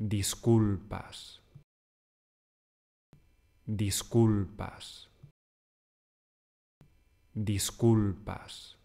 disculpas, disculpas, disculpas.